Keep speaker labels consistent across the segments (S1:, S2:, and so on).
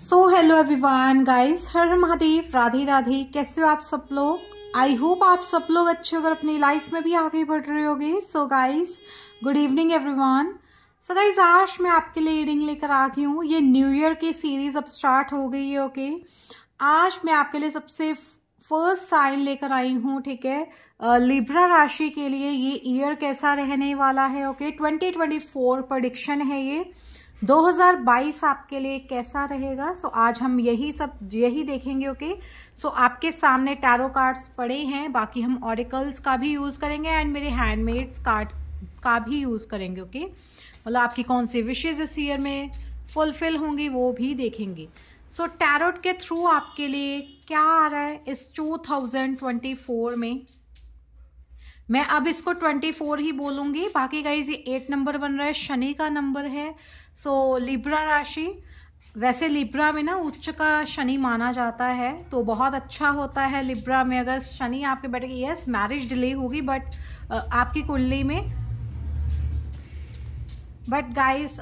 S1: सो hello everyone guys हर महादेव राधे राधे कैसे हो आप सब लोग आई होप आप सब लोग अच्छे होकर अपनी लाइफ में भी आगे बढ़ रहे होगे so guys good evening everyone so guys आज मैं आपके लिए रीडिंग लेकर आ गई हूँ ये न्यू ईयर की सीरीज़ अब स्टार्ट हो गई है ओके आज मैं आपके लिए सबसे फर्स्ट साइन लेकर आई हूँ ठीक है लिब्रा राशि के लिए ये ईयर कैसा रहने वाला है okay twenty twenty four prediction है ये 2022 आपके लिए कैसा रहेगा सो so, आज हम यही सब यही देखेंगे ओके okay? सो so, आपके सामने टैरो कार्ड्स पड़े हैं बाकी हम ऑरिकल्स का भी यूज़ करेंगे एंड मेरे हैंडमेड्स कार्ड का भी यूज़ करेंगे ओके okay? मतलब आपकी कौन सी विशेज़ इस ईयर में फुलफिल होंगी वो भी देखेंगे सो so, टैरोट के थ्रू आपके लिए क्या आ रहा है इस 2024 में मैं अब इसको ट्वेंटी फोर ही बोलूँगी बाकी गाइज ये एट नंबर बन रहा है शनि का नंबर है सो so, लिब्रा राशि वैसे लिब्रा में ना उच्च का शनि माना जाता है तो बहुत अच्छा होता है लिब्रा में अगर शनि आपके बैठेगी यस मैरिज डिले होगी बट आपकी कुंडली में बट गाइज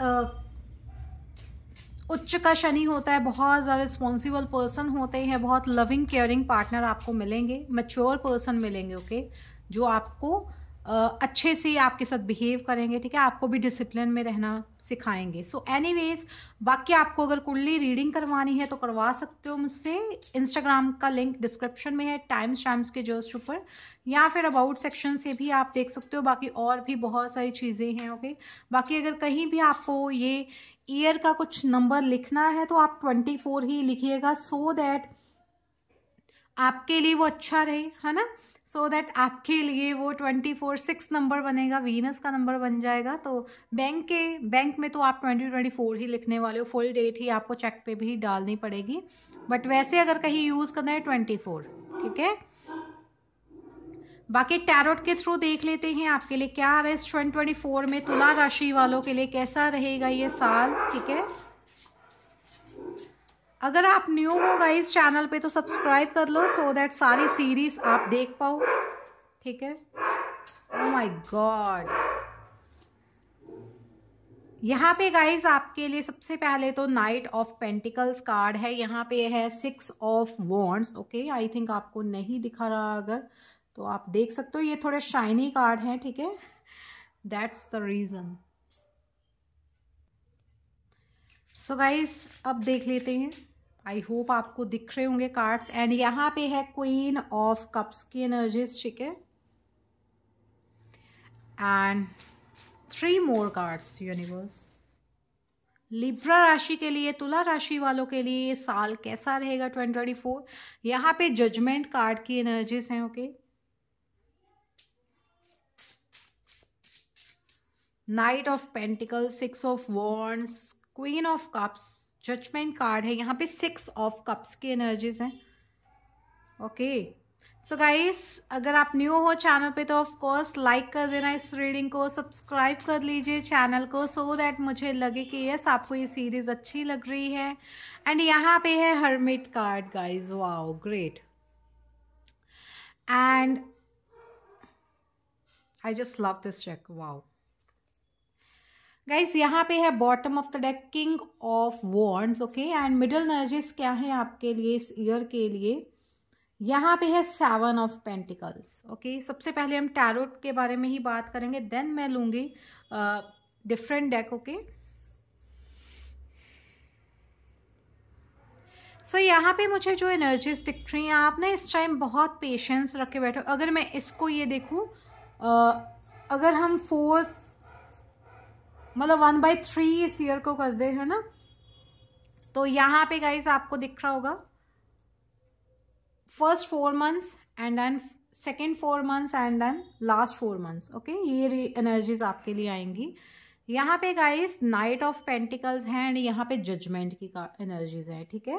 S1: उच्च का शनि होता है बहुत ज़्यादा रिस्पॉन्सिबल पर्सन होते हैं बहुत लविंग केयरिंग पार्टनर आपको मिलेंगे मच्योर पर्सन मिलेंगे ओके okay? जो आपको अच्छे से आपके साथ बिहेव करेंगे ठीक है आपको भी डिसिप्लिन में रहना सिखाएंगे सो एनी वेज बाकी आपको अगर कुंडली रीडिंग करवानी है तो करवा सकते हो मुझसे इंस्टाग्राम का लिंक डिस्क्रिप्शन में है टाइम्स टाइम्स के जस्ट ऊपर या फिर अबाउट सेक्शन से भी आप देख सकते हो बाकी और भी बहुत सारी चीज़ें हैं ओके बाकी अगर कहीं भी आपको ये ईयर का कुछ नंबर लिखना है तो आप ट्वेंटी फोर ही लिखिएगा सो so दैट आपके लिए वो अच्छा रहे है ना सो so दैट आपके लिए वो ट्वेंटी फोर सिक्स नंबर बनेगा वीनस का नंबर बन जाएगा तो बैंक के बैंक में तो आप ट्वेंटी ट्वेंटी फोर ही लिखने वाले हो फुल डेट ही आपको चेक पे भी डालनी पड़ेगी बट वैसे अगर कहीं यूज़ करना है ट्वेंटी फोर ठीक है बाकी टैरोट के थ्रू देख लेते हैं आपके लिए क्या आ रहा है ट्वेंटी ट्वेंटी फोर में तुला राशि वालों के लिए कैसा रहेगा ये साल ठीक है अगर आप न्यू हो गए इस चैनल पे तो सब्सक्राइब कर लो सो दैट सारी सीरीज आप देख पाओ ठीक है ओ माय गॉड यहाँ पे गाइज आपके लिए सबसे पहले तो नाइट ऑफ पेंटिकल्स कार्ड है यहाँ पे है six of wands okay I think आपको नहीं दिखा रहा अगर तो आप देख सकते हो ये थोड़े शाइनी कार्ड हैं ठीक है that's the reason so guys अब देख लेते हैं आई होप आपको दिख रहे होंगे कार्ड्स एंड यहाँ पे है क्वीन ऑफ कप्स की एनर्जीज ठीक है and three more cards universe Libra राशि के लिए तुला राशि वालों के लिए साल कैसा रहेगा ट्वेंटी ट्वेंटी फोर यहाँ पे जजमेंट कार्ड की एनर्जीज हैं okay knight of pentacle six of wands queen of cups judgment card है यहाँ पे सिक्स ऑफ कप्स की एनर्जीज हैं ओके सो गाइस अगर आप न्यू हो चैनल पे तो ऑफ कोर्स लाइक कर देना इस रीडिंग को सब्सक्राइब कर लीजिए चैनल को सो so दैट मुझे लगे कि यस आपको ये सीरीज़ अच्छी लग रही है एंड यहाँ पे है hermit card guys wow great and I just love this check wow guys यहाँ पे है bottom of the deck king of wands okay and middle energies क्या है आपके लिए इस ईयर के लिए यहाँ पे है सेवन ऑफ पेंटिकल्स ओके सबसे पहले हम टैरोट के बारे में ही बात करेंगे देन मैं लूँगी different deck okay so so, यहाँ पे मुझे जो एनर्जीज दिख रही हैं आप ना इस टाइम बहुत पेशेंस रख के बैठो अगर मैं इसको ये देखूँ अगर हम फोर्थ मतलब वन बाई थ्री इस ईयर को कर दे है ना तो यहाँ पे गाइज आपको दिख रहा होगा first four months and then second four months and then last four months okay ये एनर्जीज आपके लिए आएंगी यहाँ पे गाइज नाइट ऑफ पेंटिकल्स हैं एंड यहाँ पे जजमेंट की एनर्जीज हैं ठीक है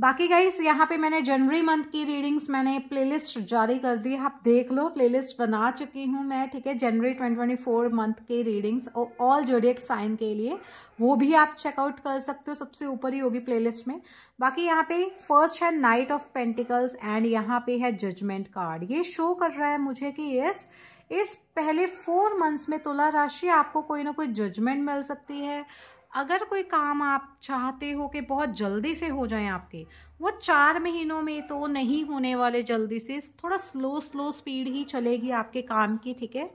S1: बाकी गाइस यहाँ पे मैंने जनवरी मंथ की रीडिंग्स मैंने प्लेलिस्ट जारी कर दी आप देख लो प्लेलिस्ट बना चुकी हूँ मैं ठीक है जनवरी 2024 मंथ के रीडिंग्स और ऑल जोडियक साइन के लिए वो भी आप चेकआउट कर सकते हो सबसे ऊपर ही होगी प्लेलिस्ट में बाकी यहाँ पे फर्स्ट है नाइट ऑफ पेंटिकल्स एंड यहाँ पे है जजमेंट कार्ड ये शो कर रहा है मुझे कि यस इस पहले फोर मंथ्स में तुला राशि आपको कोई ना कोई जजमेंट मिल सकती है अगर कोई काम आप चाहते हो कि बहुत जल्दी से हो जाए आपके वो चार महीनों में तो नहीं होने वाले जल्दी से थोड़ा स्लो स्लो स्पीड ही चलेगी आपके काम की ठीक है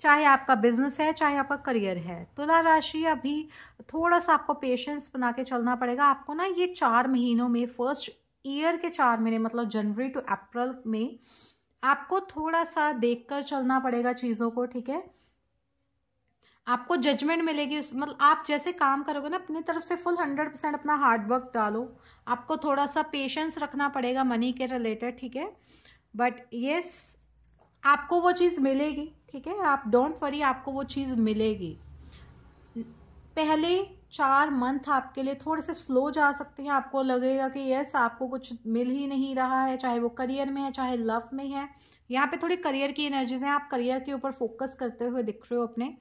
S1: चाहे आपका बिजनेस है चाहे आपका करियर है तुला राशि अभी थोड़ा सा आपको पेशेंस बना के चलना पड़ेगा आपको ना ये चार महीनों में फर्स्ट ईयर के चार महीने मतलब जनवरी टू अप्रैल में आपको थोड़ा सा देखकर चलना पड़ेगा चीज़ों को ठीक है आपको जजमेंट मिलेगी उस मतलब आप जैसे काम करोगे ना अपनी तरफ से फुल हंड्रेड परसेंट अपना हार्डवर्क डालो आपको थोड़ा सा पेशेंस रखना पड़ेगा मनी के रिलेटेड ठीक है बट येस आपको वो चीज़ मिलेगी ठीक है आप डोंट वरी आपको वो चीज़ मिलेगी पहले चार मंथ आपके लिए थोड़े से स्लो जा सकते हैं आपको लगेगा कि यस आपको कुछ मिल ही नहीं रहा है चाहे वो करियर में है चाहे लव में है यहाँ पे थोड़ी करियर की एनर्जीज हैं आप करियर के ऊपर फोकस करते हुए दिख रहे हो अपने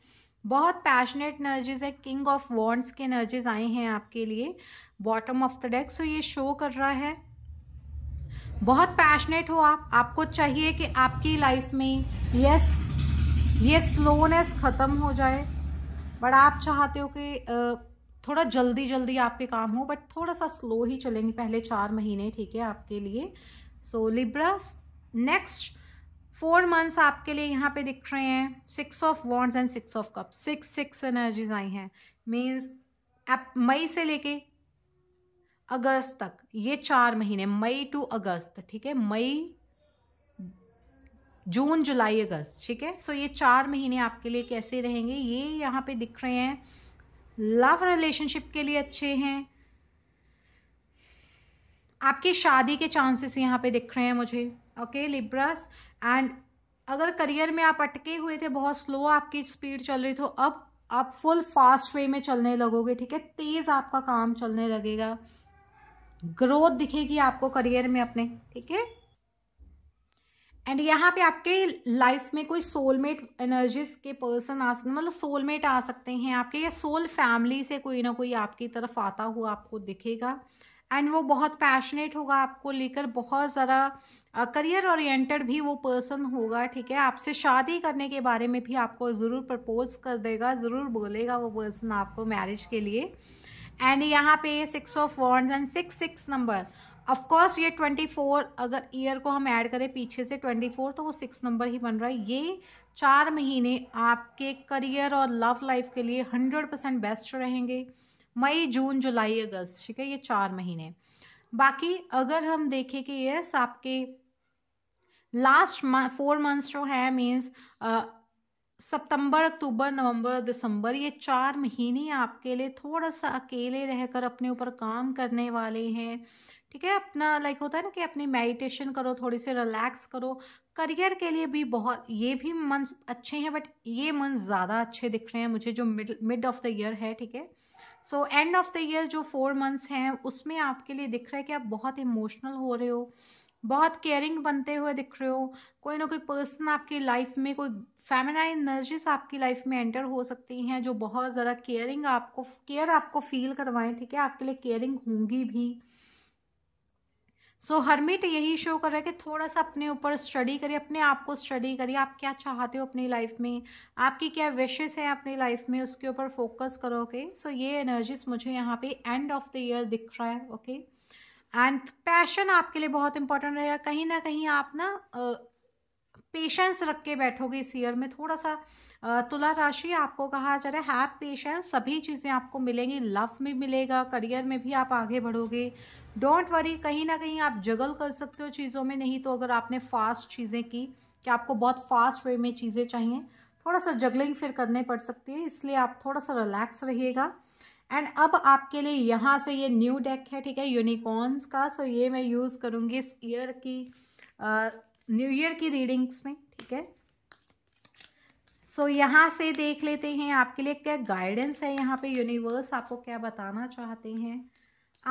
S1: बहुत पैशनेट एनर्जीज है किंग ऑफ वॉन्ट्स के एनर्जीज आए हैं आपके लिए bottom of the deck so ये शो कर रहा है बहुत पैशनेट हो आप आपको चाहिए कि आपकी लाइफ में यस ये स्लोनेस ख़त्म हो जाए बट आप चाहते हो कि थोड़ा जल्दी जल्दी आपके काम हो बट थोड़ा सा स्लो ही चलेंगे पहले चार महीने ठीक है आपके लिए so Libras next four months आपके लिए यहाँ पे दिख रहे हैं six of wands and six of cup six six energies आई हैं मीन्स मई से लेके अगस्त तक ये चार महीने मई टू अगस्त ठीक है मई जून जुलाई अगस्त ठीक है सो so, ये चार महीने आपके लिए कैसे रहेंगे ये यहाँ पे दिख रहे हैं लव रिलेशनशिप के लिए अच्छे हैं आपकी शादी के चांसेस यहाँ पे दिख रहे हैं मुझे ओके लिब्रास एंड अगर करियर में आप अटके हुए थे बहुत स्लो आपकी स्पीड चल रही थी तो अब आप फुल फास्ट वे में चलने लगोगे ठीक है तेज़ आपका काम चलने लगेगा ग्रोथ दिखेगी आपको करियर में अपने ठीक है एंड यहाँ पे आपके लाइफ में कोई सोलमेट एनर्जीज के पर्सन आ सकते मतलब सोलमेट आ सकते हैं आपके या सोल फैमिली से कोई ना कोई आपकी तरफ आता हुआ आपको दिखेगा एंड वो बहुत पैशनेट होगा आपको लेकर बहुत ज़्यादा करियर ओरिएंटेड भी वो पर्सन होगा ठीक है आपसे शादी करने के बारे में भी आपको ज़रूर प्रपोज कर देगा ज़रूर बोलेगा वो पर्सन आपको मैरिज के लिए एंड यहाँ पे six of wands and six six number of course ये ट्वेंटी फोर अगर ईयर को हम ऐड करें पीछे से ट्वेंटी फोर तो वो सिक्स नंबर ही बन रहा है ये चार महीने आपके करियर और लव लाइफ के लिए हंड्रेड परसेंट बेस्ट रहेंगे मई जून जुलाई अगस्त ठीक है ये चार महीने बाकी अगर हम देखें कि यस आपके लास्ट फोर मंथ्स जो है मीन्स सितंबर अक्टूबर नवंबर दिसंबर ये चार महीने आपके लिए थोड़ा सा अकेले रहकर अपने ऊपर काम करने वाले हैं ठीक है अपना लाइक होता है ना कि अपनी मेडिटेशन करो थोड़ी से रिलैक्स करो करियर के लिए भी बहुत ये भी मंथ अच्छे हैं बट ये मंथ ज़्यादा अच्छे दिख रहे हैं मुझे जो mid mid of the year है ठीक है so end of the year जो फोर मंथ्स हैं उसमें आपके लिए दिख रहा है कि आप बहुत इमोशनल हो रहे हो बहुत केयरिंग बनते हुए दिख रहे हो कोई ना कोई पर्सन आपकी लाइफ में कोई फेमिनाइन एनर्जीज आपकी लाइफ में एंटर हो सकती हैं जो बहुत ज़्यादा केयरिंग आपको केयर आपको फील करवाएं ठीक है आपके लिए केयरिंग होंगी भी सो so, हरमिट यही शो कर रहा है कि थोड़ा सा अपने ऊपर स्टडी करिए अपने आप को स्टडी करिए आप क्या चाहते हो अपनी लाइफ में आपकी क्या विशेस हैं अपनी लाइफ में उसके ऊपर फोकस करोगे सो so, ये एनर्जीज मुझे यहाँ पे एंड ऑफ द ईयर दिख रहा है ओके okay? एंड पैशन आपके लिए बहुत इंपॉर्टेंट रहेगा कहीं ना कहीं आप ना पेशेंस रख के बैठोगे इस ईयर में थोड़ा सा तुला राशि आपको कहा जा रहा है हैव पेशेंस सभी चीज़ें आपको मिलेंगी लव में मिलेगा करियर में भी आप आगे बढ़ोगे डोंट वरी कहीं ना कहीं आप जगल कर सकते हो चीज़ों में नहीं तो अगर आपने फास्ट चीज़ें की कि आपको बहुत फास्ट वे में चीज़ें चाहिए थोड़ा सा जगलिंग फिर करने पड़ सकती है इसलिए आप थोड़ा सा रिलैक्स रहिएगा एंड अब आपके लिए यहाँ से ये न्यू डेक है ठीक है यूनिकॉर्न्स का सो ये मैं यूज़ करूँगी इस ईयर की न्यू ईयर की रीडिंग्स में ठीक है सो so, यहाँ से देख लेते हैं आपके लिए क्या गाइडेंस है यहाँ पे यूनिवर्स आपको क्या बताना चाहते हैं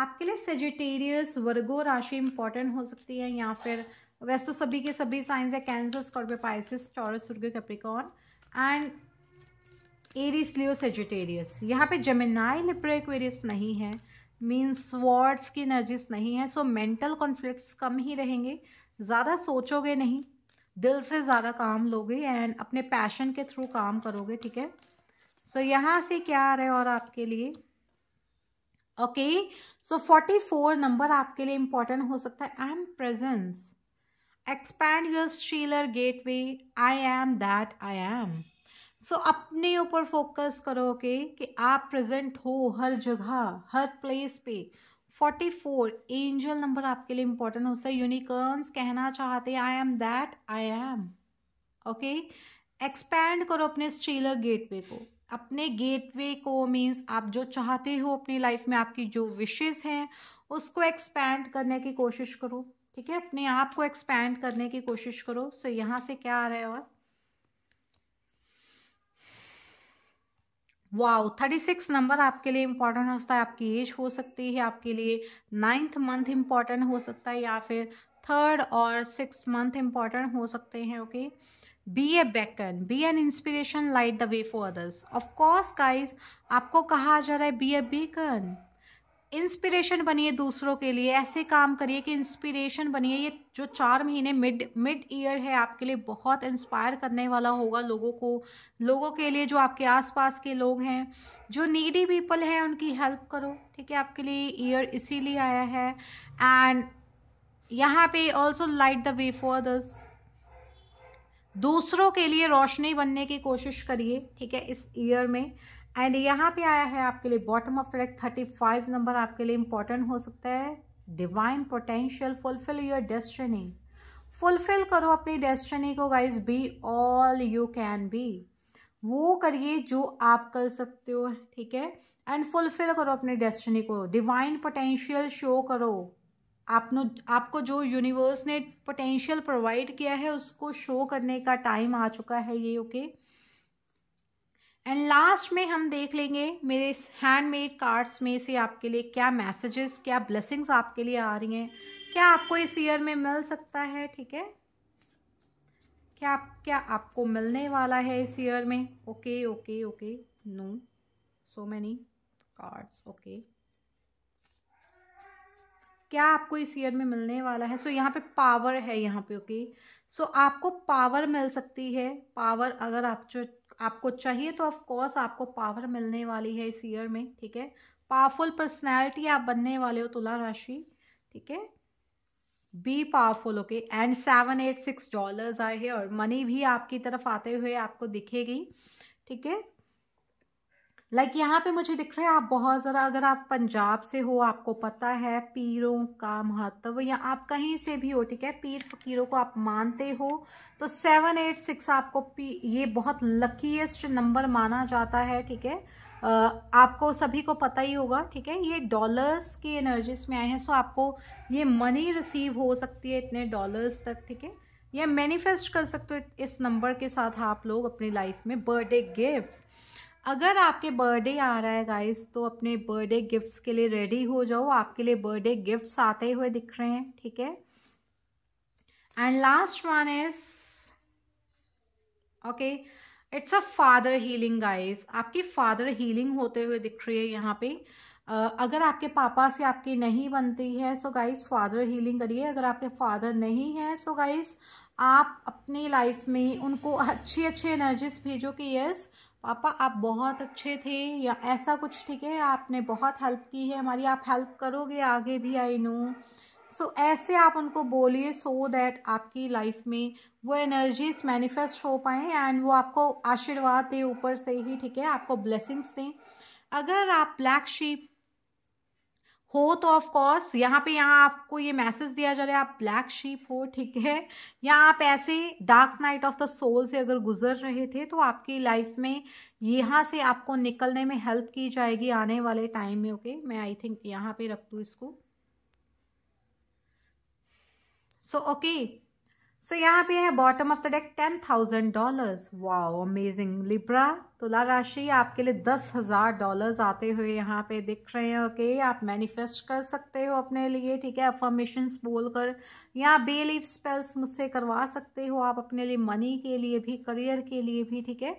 S1: आपके लिए सेजिटेरियस वर्गो राशि इंपॉर्टेंट हो सकती है या फिर वैसे तो सभी के सभी साइंस है Cancer Scorpio Pisces Taurus Virgo Capricorn and Aries Leo Sagittarius यहाँ पे जमेनाई लिप्रो एक्वेरियस नहीं है मीन्स वर्ड्स की नर्जिस नहीं है सो मेंटल कॉन्फ्लिक्ट्स कम ही रहेंगे ज़्यादा सोचोगे नहीं दिल से ज़्यादा काम लोगे एंड अपने पैशन के थ्रू काम करोगे ठीक है सो so, यहाँ से क्या आ रहा है और आपके लिए okay so forty four number आपके लिए इंपॉर्टेंट हो सकता है I am presence expand your stellar gateway I am that I am so so, अपने ऊपर फोकस करो के कि आप प्रेजेंट हो हर जगह हर प्लेस पे फोर्टी फोर एंजल नंबर आपके लिए इंपॉर्टेंट हो सकता है यूनिकॉर्न्स कहना चाहते हैं I am that I am okay expand करो अपने स्टीलर गेटवे को अपने गेटवे को मीन्स आप जो चाहते हो अपनी लाइफ में आपकी जो विशेज़ हैं उसको एक्सपैंड करने की कोशिश करो ठीक है अपने आप को एक्सपैंड करने की कोशिश करो सो so, यहाँ से क्या आ रहा है और वाओ थर्टी सिक्स नंबर आपके लिए इम्पॉर्टेंट हो सकता है आपकी एज हो सकती है आपके लिए नाइन्थ मंथ इम्पॉर्टेंट हो सकता है या फिर थर्ड और सिक्स मंथ इम्पॉर्टेंट हो सकते हैं okay be a beacon be an inspiration light the way for others of course guys आपको कहा जा रहा है बी ए बेकन इंस्पिरेशन बनिए दूसरों के लिए ऐसे काम करिए कि इंस्पिरेशन बनिए ये जो चार महीने मिड मिड ईयर है आपके लिए बहुत इंस्पायर करने वाला होगा लोगों को लोगों के लिए जो आपके आसपास के लोग हैं जो नीडी पीपल हैं उनकी हेल्प करो ठीक है आपके लिए ईयर इसीलिए आया है एंड यहाँ पे also light the way for दस दूसरों के लिए रोशनी बनने की कोशिश करिए ठीक है इस ईयर में एंड यहाँ पे आया है आपके लिए bottom of deck thirty five number आपके लिए इंपॉर्टेंट हो सकता है divine potential fulfil your destiny fulfil करो अपनी डेस्टिनी को guys be all you can be वो करिए जो आप कर सकते हो ठीक है एंड फुलफिल करो अपनी डेस्टिनी को डिवाइन पोटेंशियल शो करो आपनो आपको जो यूनिवर्स ने पोटेंशियल प्रोवाइड किया है उसको शो करने का टाइम आ चुका है ये ओके okay? एंड लास्ट में हम देख लेंगे मेरे इस हैंडमेड कार्ड्स में से आपके लिए क्या मैसेजेस क्या ब्लेसिंग्स आपके लिए आ रही हैं क्या आपको इस ईयर में मिल सकता है ठीक है क्या आप क्या आपको मिलने वाला है इस ईयर में okay okay okay no so many cards okay क्या आपको इस ईयर में मिलने वाला है सो so, यहाँ पे पावर है यहाँ पे ओके okay? सो so, आपको पावर मिल सकती है पावर अगर आप जो आपको चाहिए तो ऑफ कोर्स आपको पावर मिलने वाली है इस ईयर में ठीक है पावरफुल पर्सनैलिटी आप बनने वाले हो तुला राशि ठीक है be powerful okay and seven eight six dollars आए हैं और मनी भी आपकी तरफ आते हुए आपको दिखेगी ठीक है लाइक like यहाँ पे मुझे दिख रहा है आप बहुत ज़रा अगर आप पंजाब से हो आपको पता है पीरों का महत्व या आप कहीं से भी हो ठीक है पीर फकीरों को आप मानते हो तो सेवन एट सिक्स आपको पी ये बहुत लकीस्ट नंबर माना जाता है ठीक है आपको सभी को पता ही होगा ठीक है ये डॉलर्स की एनर्जीज में आए हैं सो आपको ये मनी रिसीव हो सकती है इतने डॉलर्स तक ठीक है या मैनिफेस्ट कर सकते हो इस नंबर के साथ आप लोग अपनी लाइफ में बर्थडे गिफ्ट्स अगर आपके बर्थडे आ रहा है गाइस तो अपने बर्थडे गिफ्ट्स के लिए रेडी हो जाओ आपके लिए बर्थडे गिफ्ट्स आते हुए दिख रहे हैं ठीक है and last one is okay it's a father healing guys आपकी फादर हीलिंग होते हुए दिख रही है यहाँ पे Uh, अगर आपके पापा से आपकी नहीं बनती है सो गाइस फादर हीलिंग करिए अगर आपके फादर नहीं है सो गाइस आप अपनी लाइफ में उनको अच्छी अच्छी एनर्जीज भेजो कि यस पापा आप बहुत अच्छे थे या ऐसा कुछ ठीक है आपने बहुत हेल्प की है हमारी आप हेल्प करोगे आगे भी आई नो सो ऐसे आप उनको बोलिए सो दैट आपकी लाइफ में वो एनर्जीज मैनिफेस्ट हो पाएँ एंड वो आपको आशीर्वाद दें ऊपर से ही ठीक है आपको ब्लेसिंग्स दें अगर आप ब्लैक शीप हो तो ऑफ कोर्स यहाँ पे यहाँ आपको ये मैसेज दिया जा रहा है आप ब्लैक शीप हो ठीक है या आप ऐसे dark night of the soul से अगर गुजर रहे थे तो आपकी लाइफ में यहाँ से आपको निकलने में हेल्प की जाएगी आने वाले टाइम में ओके मैं आई थिंक यहाँ पे रख दू इसको so so, okay okay, so so, यहाँ पे है bottom of the deck ten thousand dollars wow amazing Libra तुला राशि आपके लिए दस हजार डॉलर्स आते हुए यहाँ पे दिख रहे हैं ओके okay? आप मैनिफेस्ट कर सकते हो अपने लिए ठीक है अफॉर्मेशंस बोलकर या बे स्पेल्स मुझसे करवा सकते हो आप अपने लिए मनी के लिए भी करियर के लिए भी ठीक है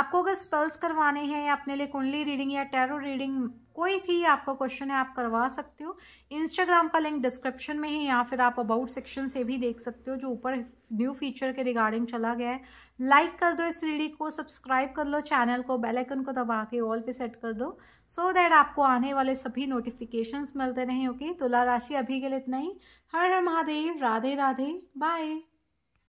S1: आपको अगर स्पेल्स करवाने हैं या अपने लिए कुंडली रीडिंग या टैरो रीडिंग कोई भी आपका क्वेश्चन है आप करवा सकते हो इंस्टाग्राम का लिंक डिस्क्रिप्शन में है या फिर आप अबाउट सेक्शन से भी देख सकते हो जो ऊपर न्यू फीचर के रिगार्डिंग चला गया है लाइक कर दो इस रीडिंग को सब्सक्राइब कर लो चैनल को बेल आइकन को दबा के ऑल पे सेट कर दो सो so दैट आपको आने वाले सभी नोटिफिकेशंस मिलते रहें ओके तुला राशि अभी के लिए इतना ही हर हर महादेव राधे राधे बाय